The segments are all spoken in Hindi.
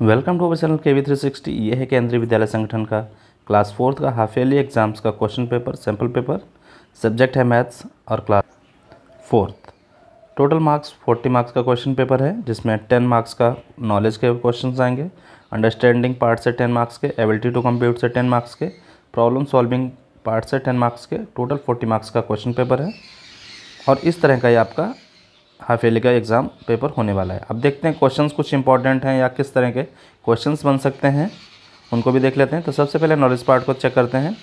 welcome to our channel K V three sixty ये है केंद्रीय विद्यालय संगठन का क्लास फोर्थ का हाफ ईयरली एग्जाम्स का question paper sample paper subject है मैथ्स और class fourth total marks forty marks का क्वेश्चन पेपर है जिसमें टेन मार्क्स का नॉलेज के क्वेश्चन आएंगे अंडरस्टैंडिंग पार्ट से टेन मार्क्स के एबिलिटी टू कम्प्यूट से टेन मार्क्स के प्रॉब्लम सॉल्विंग पार्ट से टेन मार्क्स के टोटल फोर्टी मार्क्स का क्वेश्चन पेपर है और इस तरह का ये आपका हाफ ईयरली का एग्ज़ाम पेपर होने वाला है अब देखते हैं क्वेश्चंस कुछ इंपॉर्टेंट हैं या किस तरह के क्वेश्चंस बन सकते हैं उनको भी देख लेते हैं तो सबसे पहले नॉलेज पार्ट को चेक करते हैं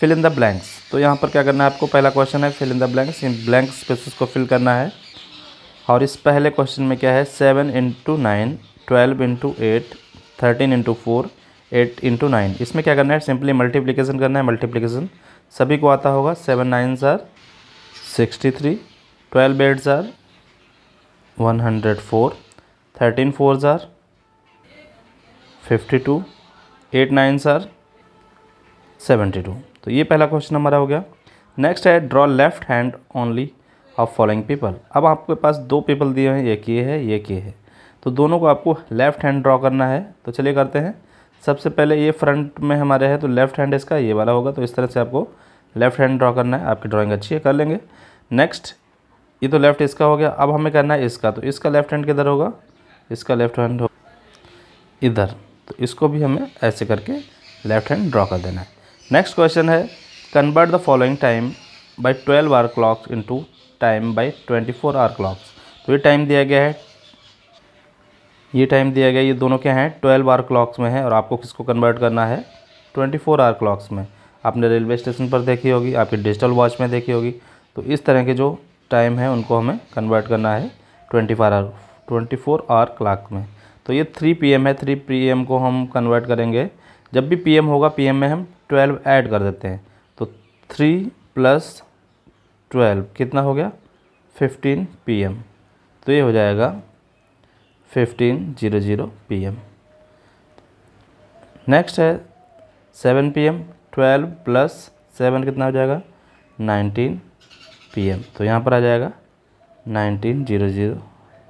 फिल इन द ब्लैंक्स तो यहाँ पर क्या करना है आपको पहला क्वेश्चन है fill in the blanks in blank spaces को फिल करना है और इस पहले क्वेश्चन में क्या है seven into nine twelve into eight thirteen into four eight into nine इसमें क्या करना है सिंपली मल्टीप्लीकेशन करना है मल्टीप्लीकेशन सभी को आता होगा सेवन नाइन ज़ार सिक्सटी थ्री ट्वेल्व एट सर one hundred four thirteen four ज़ार फिफ्टी टू एट नाइन ज़ार सेवेंटी टू तो ये पहला क्वेश्चन हमारा हो गया नेक्स्ट है draw left hand only of following people अब आपके पास दो पीपल दिए हैं एक ये है एक ये है तो दोनों को आपको लेफ्ट हैंड ड्रॉ करना है तो चलिए करते हैं सबसे पहले ये फ्रंट में हमारे है तो लेफ्ट हैंड इसका ये वाला होगा तो इस तरह से आपको लेफ्ट हैंड ड्रॉ करना है आपकी ड्राइंग अच्छी है कर लेंगे नेक्स्ट ये तो लेफ़्ट इसका हो गया अब हमें करना है इसका तो इसका लेफ़्ट हैंड किधर होगा इसका लेफ़्ट हैंड होगा इधर तो इसको भी हमें ऐसे करके लेफ़्ट हैंड ड्रॉ कर देना है नेक्स्ट क्वेश्चन है convert the following time by twelve hour clocks into time by twenty four hour clocks तो ये टाइम दिया गया है ये टाइम दिया गया ये दोनों क्या हैं ट्वेल्व आर क्लॉक्स में है और आपको किसको कन्वर्ट करना है ट्वेंटी फोर आर क्लॉक्स में आपने रेलवे स्टेशन पर देखी होगी आपकी डिजिटल वॉच में देखी होगी तो इस तरह के जो टाइम है उनको हमें कन्वर्ट करना है twenty four hour twenty four hour clock में तो ये थ्री पी है थ्री पी को हम कन्वर्ट करेंगे जब भी पी होगा पी में हम ट्वेल्व ऐड कर देते हैं तो थ्री प्लस ट्वेल्व कितना हो गया फिफ्टीन पी तो ये हो जाएगा fifteen zero zero P next है seven P M twelve plus seven कितना हो जाएगा नाइनटीन पी तो यहाँ पर आ जाएगा nineteen zero zero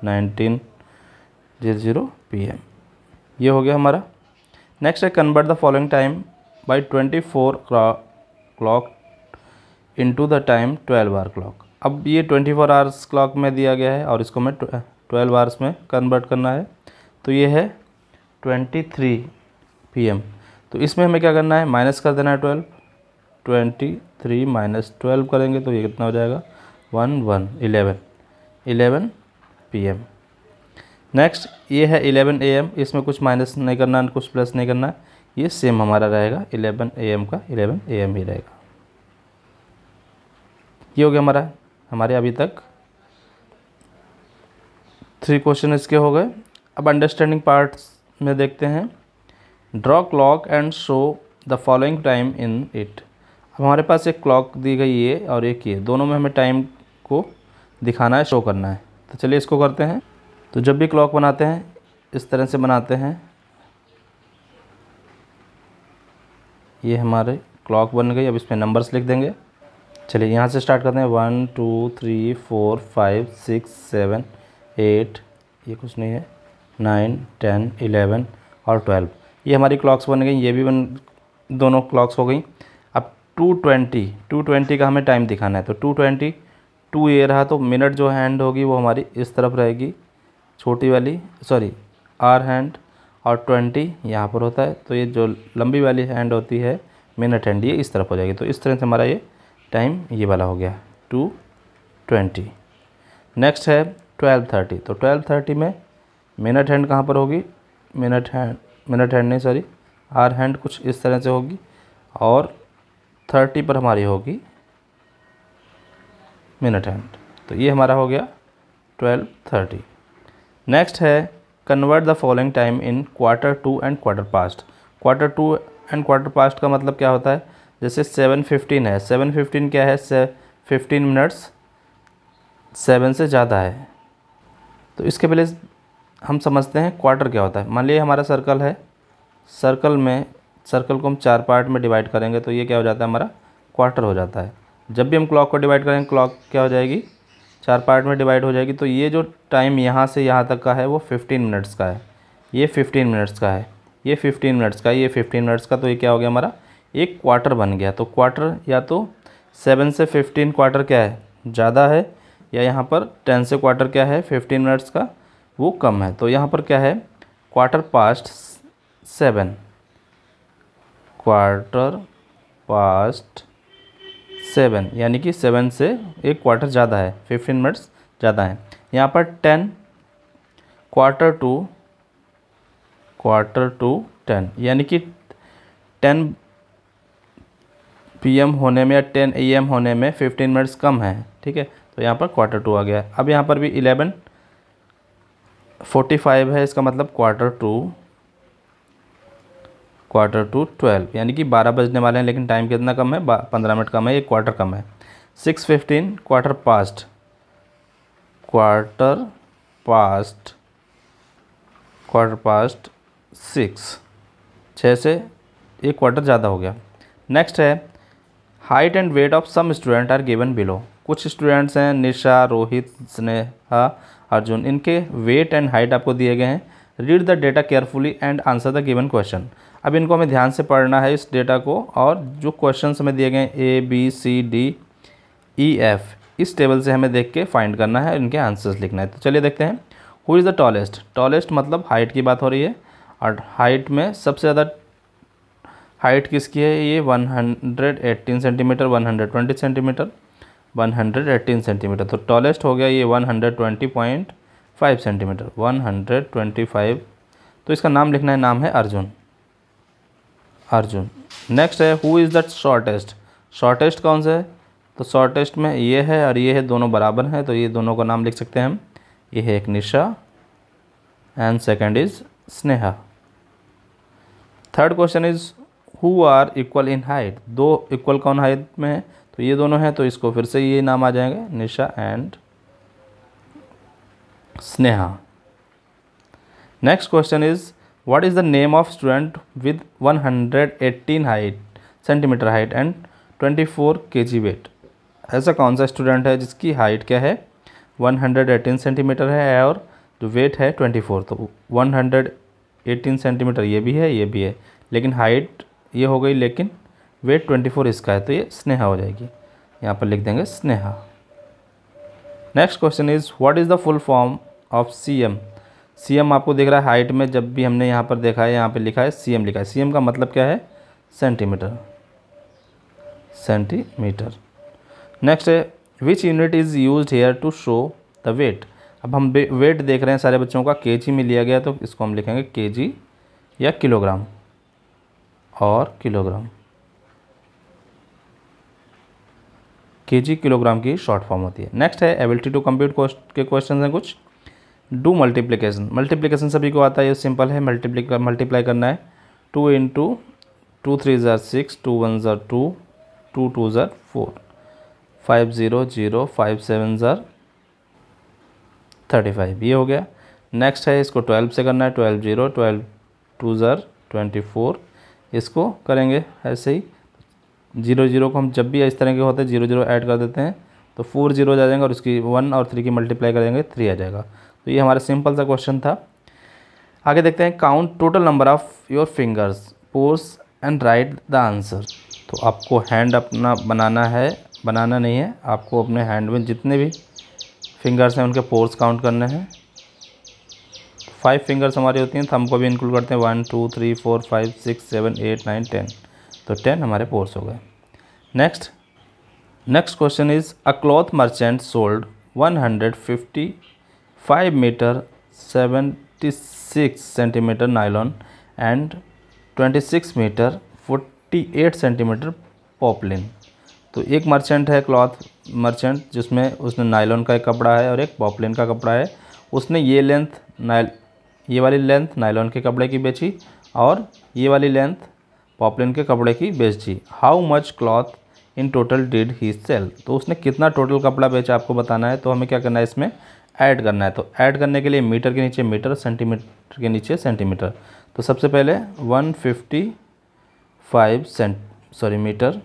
nineteen zero zero P M ये हो गया हमारा नेक्स्ट है convert the following time by twenty four clock into the time twelve hour clock अब ये ट्वेंटी फोर आवर्स क्लॉक में दिया गया है और इसको मैं ट्वेल्व आवर्स में कन्वर्ट करना है तो ये है ट्वेंटी थ्री पी एम तो इसमें हमें क्या करना है माइनस कर देना है twelve twenty three minus twelve करेंगे तो ये कितना हो जाएगा one one eleven eleven P M next ये है इलेवन ए एम इसमें कुछ माइनस नहीं करना कुछ प्लस नहीं करना है ये सेम हमारा रहेगा इलेवन ए एम का इलेवन ए एम ही रहेगा ये हो गया हमारा हमारे अभी तक थ्री क्वेश्चन इसके हो गए अब अंडरस्टैंडिंग पार्ट्स में देखते हैं draw clock and show the following time in it तो हमारे पास एक क्लॉक दी गई ये और एक ये दोनों में हमें टाइम को दिखाना है शो करना है तो चलिए इसको करते हैं तो जब भी क्लॉक बनाते हैं इस तरह से बनाते हैं ये हमारे क्लॉक बन गई अब इसमें नंबर्स लिख देंगे चलिए यहाँ से स्टार्ट करते हैं one two three four five six seven eight ये कुछ नहीं है नाइन टेन इलेवन और ट्वेल्व ये हमारी क्लॉक्स बन गई ये भी बन दोनों क्लॉक्स हो गई टू ट्वेंटी टू ट्वेंटी का हमें टाइम दिखाना है तो टू ट्वेंटी टू ये रहा तो मिनट जो हैंड होगी वो हमारी इस तरफ रहेगी छोटी वाली सॉरी आर हैंड और ट्वेंटी यहाँ पर होता है तो ये जो लंबी वाली हैंड होती है मिनट हैंड ये इस तरफ हो जाएगी तो इस तरह से हमारा ये टाइम ये वाला हो गया टू ट्वेंटी नेक्स्ट है ट्वेल्व थर्टी तो ट्वेल्व थर्टी में मिनट हैंड कहाँ पर होगी मिनट हैंड मिनट हैंड नहीं सॉरी आर हैंड कुछ इस तरह से होगी और थर्टी पर हमारी होगी मिनट हैंड तो ये हमारा हो गया ट्वेल्व थर्टी नेक्स्ट है convert the following time in quarter to and quarter past quarter to and quarter past का मतलब क्या होता है जैसे सेवन फिफ्टीन है सेवन फिफ्टीन क्या है से फिफ्टीन मिनट्स सेवन से ज़्यादा है तो इसके पहले हम समझते हैं क्वार्टर क्या होता है मान लीजिए हमारा सर्कल है सर्कल में सर्कल को हम चार पार्ट में डिवाइड करेंगे तो ये क्या हो जाता है हमारा क्वार्टर हो जाता है जब भी हम क्लॉक को डिवाइड करेंगे क्लॉक क्या हो जाएगी चार पार्ट में डिवाइड हो जाएगी तो ये जो टाइम यहाँ से यहाँ तक का है वो फिफ्टीन मिनट्स का है ये फिफ्टीन मिनट्स का है ये फिफ्टीन मिनट्स का ये फिफ्टीन मिनट्स का तो ये क्या हो गया हमारा एक क्वार्टर बन गया तो क्वार्टर या तो सेवन से फिफ्टीन क्वार्टर क्या है ज़्यादा है या यहाँ पर टेन से क्वार्टर क्या है फिफ्टीन मिनट्स का वो कम है तो यहाँ पर क्या है quarter past seven quarter past seven यानी कि सेवन से एक क्वार्टर ज़्यादा है फिफ्टीन मिनट्स ज़्यादा है यहाँ पर ten quarter to quarter to ten यानी कि टेन पीएम होने में या टेन एम होने में फिफ्टीन मिनट्स कम है ठीक है तो यहाँ पर क्वार्टर टू आ गया अब यहाँ पर भी इलेवन फोर्टी फाइव है इसका मतलब quarter to quarter to twelve यानी कि बारह बजने वाले हैं लेकिन टाइम कितना कम है पंद्रह मिनट कम है एक क्वार्टर कम है six fifteen quarter past quarter past quarter past six छः से एक क्वार्टर ज़्यादा हो गया नेक्स्ट है height and weight of some student are given below कुछ स्टूडेंट्स हैं निशा रोहित स्नेहा अर्जुन इनके वेट एंड हाइट आपको दिए गए हैं read the data carefully and answer the given question अब इनको हमें ध्यान से पढ़ना है इस डेटा को और जो क्वेश्चन हमें दिए गए A B C D E F इस टेबल से हमें देख के फाइंड करना है इनके आंसर्स लिखना है तो चलिए देखते हैं who is the tallest tallest मतलब हाइट की बात हो रही है और हाइट में सबसे ज़्यादा हाइट किसकी है ये 118 सेंटीमीटर 120 सेंटीमीटर 118 सेंटीमीटर तो टॉलेस्ट हो गया ये 120.5 सेंटीमीटर 125 तो इसका नाम लिखना है नाम है अर्जुन अर्जुन नेक्स्ट है who is the shortest shortest कौन सा है तो शॉर्टेस्ट में ये है और ये है दोनों बराबर हैं तो ये दोनों का नाम लिख सकते हैं हम ये है एक Nisha and second is Sneha third question is who are equal in height दो इक्वल कौन हाइट में है तो ये दोनों हैं तो इसको फिर से ये नाम आ जाएंगे Nisha and Sneha next question is what is the name of student with 118 height centimetre height and 24 G weight ऐसा कौन सा स्टूडेंट है जिसकी हाइट क्या है 118 सेंटीमीटर है और जो वेट है 24 तो 118 सेंटीमीटर ये भी है ये भी है लेकिन हाइट ये हो गई लेकिन वेट 24 इसका है तो ये स्नेहा हो जाएगी यहाँ पर लिख देंगे Sneha next question is what is the full form of C M CM आपको देख रहा है हाइट में जब भी हमने यहाँ पर देखा है यहाँ पर लिखा है सीएम लिखा है सीएम का मतलब क्या है सेंटीमीटर सेंटीमीटर नेक्स्ट है which unit is use here to show the weight अब हम वेट देख रहे हैं सारे बच्चों का जी में लिया गया तो इसको हम लिखेंगे जी या किलोग्राम और किलोग्राम केजी किलोग्राम की शॉर्ट फॉर्म होती है नेक्स्ट है एबिलिटी टू कंप्यूट के क्वेश्चन हैं कुछ डू मल्टीप्लीकेशन मल्टीप्लीकेशन सभी को आता है ये सिंपल है मल्टीप्ली मल्टीप्लाई करना है टू इंटू टू थ्री ज़ार सिक्स टू वन ज़ार टू टू टू ज़ार four five zero zero five seven ज़ार थर्टी फाइव ये हो गया नेक्स्ट है इसको ट्वेल्व से करना है ट्वेल्व ज़ीरो ट्वेल्व टू ज़ार ट्वेंटी फोर इसको करेंगे ऐसे ही जीरो जीरो को हम जब भी इस तरह के होते हैं जीरो जीरो ऐड कर देते हैं तो फोर जीरो आ जाएंगे और उसकी वन और थ्री की मल्टीप्लाई करेंगे थ्री आ जाएगा तो ये हमारा सिंपल सा क्वेश्चन था आगे देखते हैं count total number of your fingers pores and write the answer तो आपको हैंड अपना बनाना है बनाना नहीं है आपको अपने हैंड में जितने भी फिंगर्स हैं उनके पोर्स काउंट करने हैं फाइव फिंगर्स हमारी होती हैं थम तो को भी इंक्लूड करते हैं one two three four five six seven eight nine ten तो टेन हमारे पोर्स हो गए next next question is a cloth merchant sold one hundred fifty five metre seventy six centimetre nylon and twenty six metre forty eight centimetre poplin तो एक मर्चेंट है क्लॉथ मर्चेंट जिसमें उसने नायलॉन का एक कपड़ा है और एक पॉपलिन का कपड़ा है उसने ये लेंथ नाइल ये वाली लेंथ नायलॉन के कपड़े की बेची और ये वाली लेंथ पॉपलिन के कपड़े की बेची how much cloth in total did he sell तो उसने कितना टोटल कपड़ा बेचा आपको बताना है तो हमें क्या करना है इसमें ऐड करना है तो ऐड करने के लिए मीटर के नीचे मीटर सेंटीमीटर के नीचे सेंटीमीटर तो सबसे पहले one fifty five cent sorry metre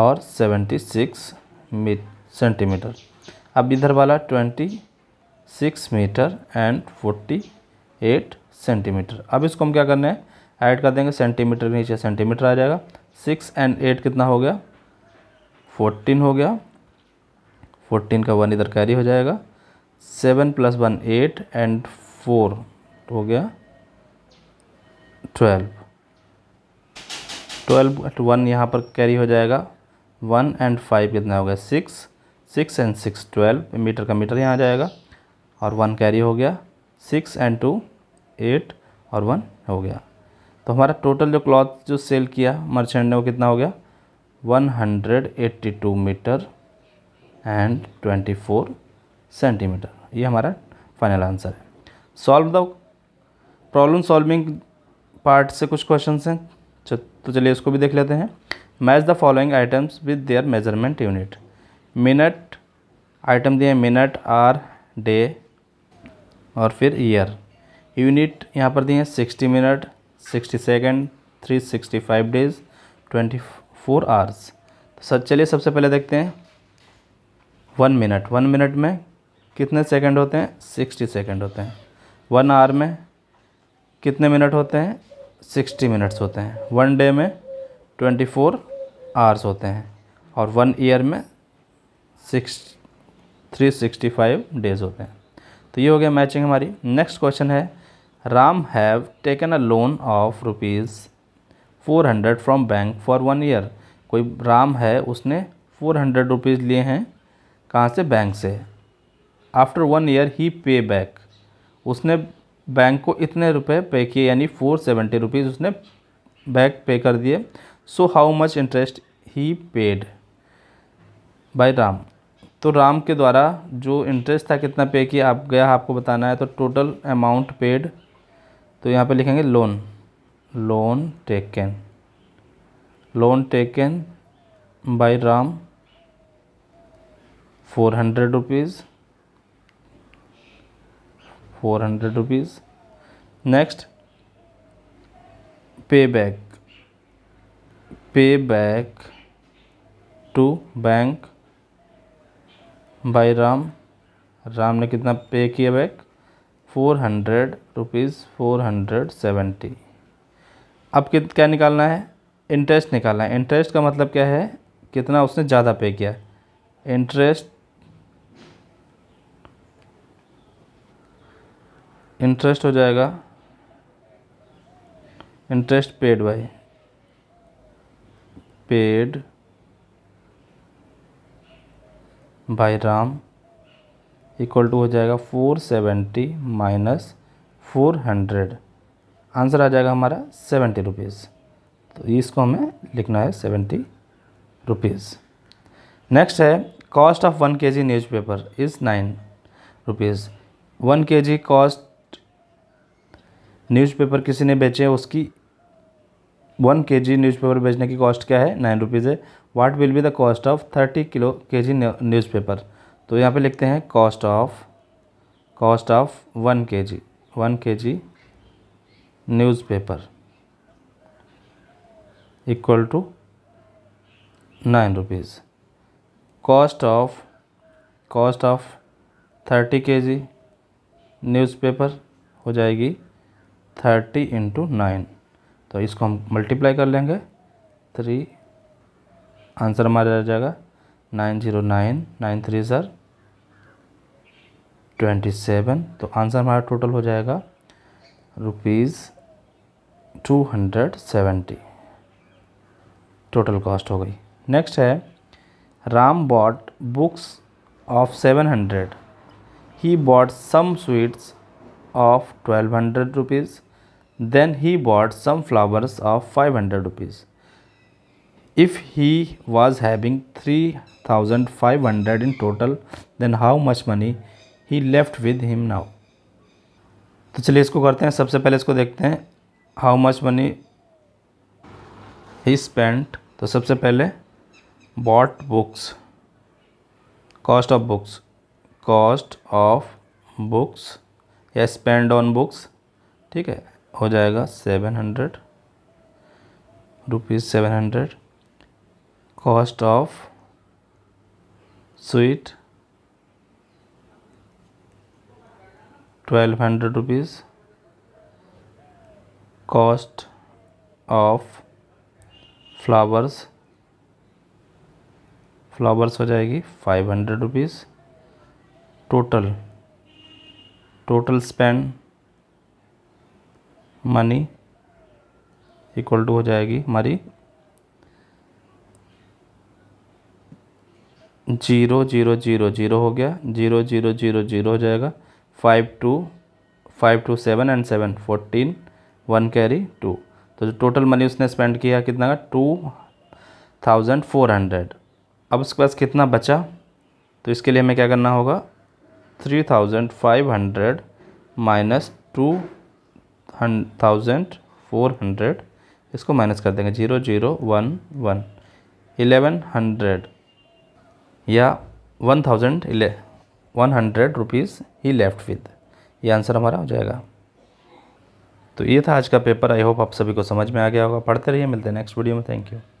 और सेवेंटी सिक्स सेंटीमीटर अब इधर वाला twenty six metre and forty eight centimetre अब इसको हम क्या करना है ऐड कर देंगे सेंटीमीटर के नीचे सेंटीमीटर आ जाएगा सिक्स एंड एट कितना हो गया फोर्टीन हो गया फोर्टीन का वन इधर कैरी हो जाएगा seven plus one eight and four हो गया ट्वेल्व ट्वेल्व एट वन यहाँ पर कैरी हो जाएगा वन एंड फाइव कितना हो गया six six and six twelve metre का मीटर यहाँ आ जाएगा और वन कैरी हो गया सिक्स एंड टू एट और वन हो गया तो हमारा टोटल जो क्लॉथ जो सेल किया मर्चेंट ने वो कितना हो गया one hundred eighty two metre and twenty four centimetre ये हमारा फाइनल आंसर है solve the problem solving part से कुछ क्वेश्चन हैं तो चलिए इसको भी देख लेते हैं match the following items with their measurement unit minute item दिए मिनट आर डे और फिर ईयर यूनिट यहाँ पर दिए हैं sixty minute sixty second three sixty five days twenty four hours तो सर चलिए सबसे पहले देखते हैं वन मिनट वन मिनट में कितने सेकंड होते हैं सिक्सटी सेकंड होते हैं वन आवर में कितने मिनट होते हैं सिक्सटी मिनट्स होते हैं वन डे में ट्वेंटी फोर आवर्स होते हैं और वन ईयर में six three sixty five days होते हैं तो ये हो गया मैचिंग हमारी नेक्स्ट क्वेश्चन है Ram have taken a loan of rupees four hundred from bank for one year कोई राम है उसने फोर हंड्रेड रुपीज़ लिए हैं कहाँ से बैंक से आफ्टर वन ईयर ही पे बैक उसने बैंक को इतने रुपए पे किए यानी फोर सेवेंटी रुपीज़ उसने बैक पे कर दिए so how much interest he paid by Ram तो राम के द्वारा जो इंटरेस्ट था कितना पे किया आप गया आपको बताना है तो टोटल अमाउंट पेड तो यहाँ पे लिखेंगे loan loan taken loan taken by Ram four hundred rupees four hundred rupees next pay back pay back to bank by Ram Ram ने कितना पे किया back four hundred rupees four hundred seventy अब कित क्या निकालना है इंटरेस्ट निकालना है इंटरेस्ट का मतलब क्या है कितना उसने ज़्यादा पे किया इंटरेस्ट इंटरेस्ट हो जाएगा interest paid by paid by Ram equal to हो जाएगा four seventy minus four hundred answer आ जाएगा हमारा सेवेंटी रुपीज़ तो इसको हमें लिखना है सेवेंटी रुपीज़ नेक्स्ट है cost of one K G newspaper is nine rupees one K G cost newspaper किसी ने बेचे हैं उसकी वन के जी न्यूज़पेपर बेचने की कॉस्ट क्या है नाइन रुपीज़ है what will be the cost of thirty kilo K G newspaper तो यहाँ पे लिखते हैं cost of cost of one K G one K G newspaper equal to nine rupees cost of cost of thirty K G newspaper हो जाएगी थर्टी इंटू नाइन तो इसको हम मल्टीप्लाई कर लेंगे थ्री आंसर हमारा आ जाएगा nine zero nine nine three sir twenty seven तो आंसर हमारा टोटल हो जाएगा rupees two hundred seventy total cost हो गई नेक्स्ट है Ram bought books of seven hundred he bought some sweets of twelve hundred rupees then he bought some flowers of 500 rupees if he was having 3500 in total then how much money he left with him now तो चलिए इसको करते हैं सबसे पहले इसको देखते हैं how much money he spent तो सबसे पहले bought books cost of books cost of books या स्पेंड ऑन बुक्स ठीक है हो जाएगा seven hundred rupees seven hundred cost of sweet twelve hundred rupees cost of flowers flowers हो जाएगी five hundred rupees total total spend money equal to हो जाएगी हमारी जीरो जीरो जीरो जीरो हो गया जीरो जीरो जीरो जीरो हो जाएगा five two five two seven and seven fourteen one carry two तो जो टोटल मनी उसने स्पेंड किया कितना का टू थाउजेंड फोर हंड्रेड अब उसके पास कितना बचा तो इसके लिए हमें क्या करना होगा three thousand five hundred minus two thousand four hundred इसको माइनस कर देंगे zero zero one one eleven hundred या one thousand one hundred rupees he left with ये आंसर हमारा हो जाएगा तो ये था आज का पेपर आई होप आप सभी को समझ में आ गया होगा पढ़ते रहिए मिलते हैं नेक्स्ट वीडियो में थैंक यू